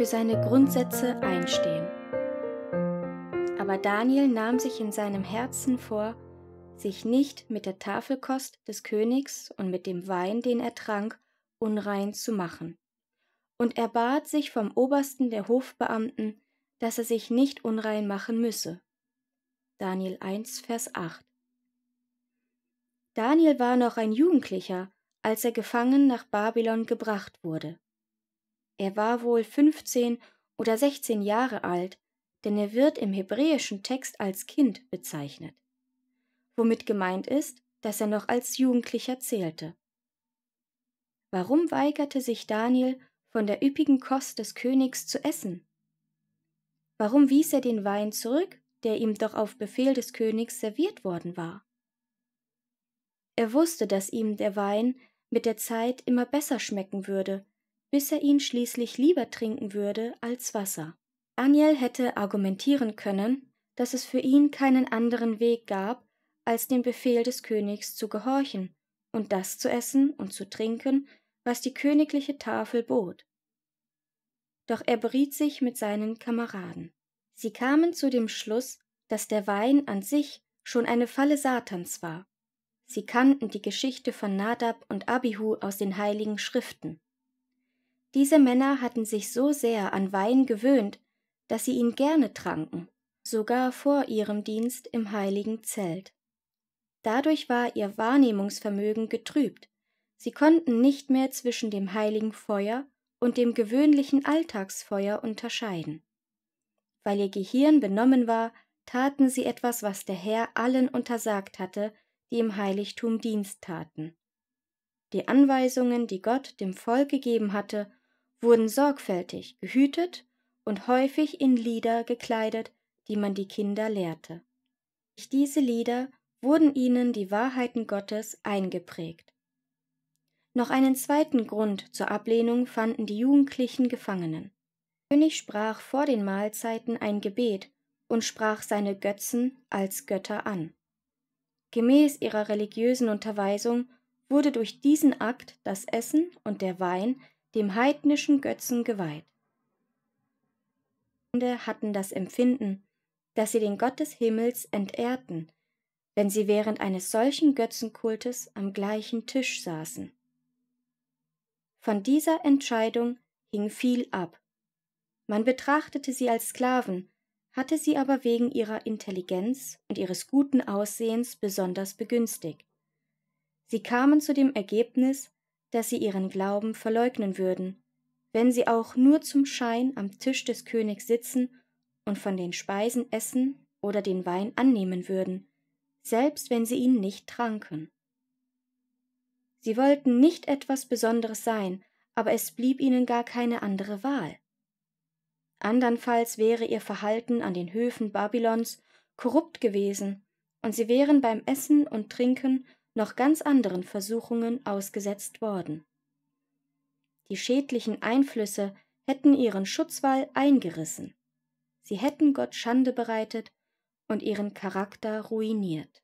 für seine Grundsätze einstehen. Aber Daniel nahm sich in seinem Herzen vor, sich nicht mit der Tafelkost des Königs und mit dem Wein, den er trank, unrein zu machen. Und er bat sich vom Obersten der Hofbeamten, dass er sich nicht unrein machen müsse. Daniel 1, Vers 8. Daniel war noch ein Jugendlicher, als er gefangen nach Babylon gebracht wurde. Er war wohl 15 oder 16 Jahre alt, denn er wird im hebräischen Text als Kind bezeichnet, womit gemeint ist, dass er noch als Jugendlicher zählte. Warum weigerte sich Daniel, von der üppigen Kost des Königs zu essen? Warum wies er den Wein zurück, der ihm doch auf Befehl des Königs serviert worden war? Er wusste, dass ihm der Wein mit der Zeit immer besser schmecken würde, bis er ihn schließlich lieber trinken würde als Wasser. Aniel hätte argumentieren können, dass es für ihn keinen anderen Weg gab, als dem Befehl des Königs zu gehorchen und das zu essen und zu trinken, was die königliche Tafel bot. Doch er beriet sich mit seinen Kameraden. Sie kamen zu dem Schluss, dass der Wein an sich schon eine Falle Satans war. Sie kannten die Geschichte von Nadab und Abihu aus den heiligen Schriften. Diese Männer hatten sich so sehr an Wein gewöhnt, dass sie ihn gerne tranken, sogar vor ihrem Dienst im heiligen Zelt. Dadurch war ihr Wahrnehmungsvermögen getrübt, sie konnten nicht mehr zwischen dem heiligen Feuer und dem gewöhnlichen Alltagsfeuer unterscheiden. Weil ihr Gehirn benommen war, taten sie etwas, was der Herr allen untersagt hatte, die im Heiligtum Dienst taten. Die Anweisungen, die Gott dem Volk gegeben hatte, wurden sorgfältig gehütet und häufig in Lieder gekleidet, die man die Kinder lehrte. Durch diese Lieder wurden ihnen die Wahrheiten Gottes eingeprägt. Noch einen zweiten Grund zur Ablehnung fanden die jugendlichen Gefangenen. Der König sprach vor den Mahlzeiten ein Gebet und sprach seine Götzen als Götter an. Gemäß ihrer religiösen Unterweisung wurde durch diesen Akt das Essen und der Wein dem heidnischen Götzen geweiht. Hunde hatten das Empfinden, dass sie den Gott des Himmels entehrten, wenn sie während eines solchen Götzenkultes am gleichen Tisch saßen. Von dieser Entscheidung hing viel ab. Man betrachtete sie als Sklaven, hatte sie aber wegen ihrer Intelligenz und ihres guten Aussehens besonders begünstigt. Sie kamen zu dem Ergebnis, dass sie ihren Glauben verleugnen würden, wenn sie auch nur zum Schein am Tisch des Königs sitzen und von den Speisen essen oder den Wein annehmen würden, selbst wenn sie ihn nicht tranken. Sie wollten nicht etwas Besonderes sein, aber es blieb ihnen gar keine andere Wahl. Andernfalls wäre ihr Verhalten an den Höfen Babylons korrupt gewesen, und sie wären beim Essen und Trinken noch ganz anderen Versuchungen ausgesetzt worden. Die schädlichen Einflüsse hätten ihren Schutzwall eingerissen, sie hätten Gott Schande bereitet und ihren Charakter ruiniert.